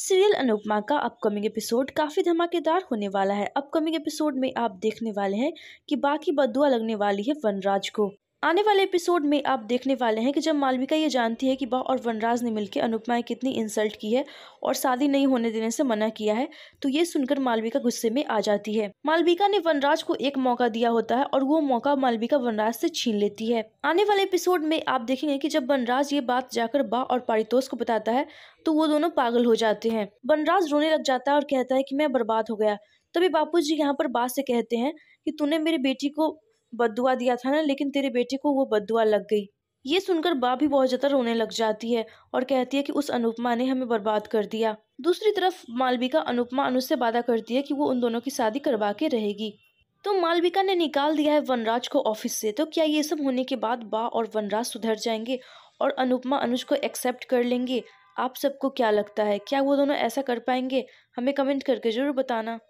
serial Anupama का upcoming episode काफ़ी धमाकेदार होने वाला है अपकमिंग एपिसोड में आप देखने वाले हैं कि बाकी बदुआ लगने वाली है वनराज को आने वाले एपिसोड में आप देखने वाले हैं कि जब मालविका ये जानती है कि बा और वनराज ने मिलकर अनुपमा कितनी इंसल्ट की है और शादी नहीं होने देने से मना किया है तो ये सुनकर मालविका गुस्से में आ जाती है मालविका ने वनराज को एक मौका दिया होता है और वो मौका मालविका वनराज से छीन लेती है आने वाले एपिसोड में आप देखेंगे की जब वनराज ये बात जाकर बा और पारितोष को बताता है तो वो दोनों पागल हो जाते हैं वनराज रोने लग जाता है और कहता है की मैं बर्बाद हो गया तभी बापू जी यहाँ पर बा से कहते हैं कि तूने मेरी बेटी को बदुआ दिया था ना लेकिन तेरे बेटे को वो बदुआ लग गई ये सुनकर बा भी बहुत ज़्यादा रोने लग जाती है और कहती है कि उस अनुपमा ने हमें बर्बाद कर दिया दूसरी तरफ मालविका अनुपमा अनुज से वादा करती है कि वो उन दोनों की शादी करवा के रहेगी तो मालविका ने निकाल दिया है वनराज को ऑफिस से तो क्या ये सब होने के बाद बा और वनराज सुधर जाएंगे और अनुपमा अनुज को एक्सेप्ट कर लेंगे आप सबको क्या लगता है क्या वो दोनों ऐसा कर पाएंगे हमें कमेंट करके ज़रूर बताना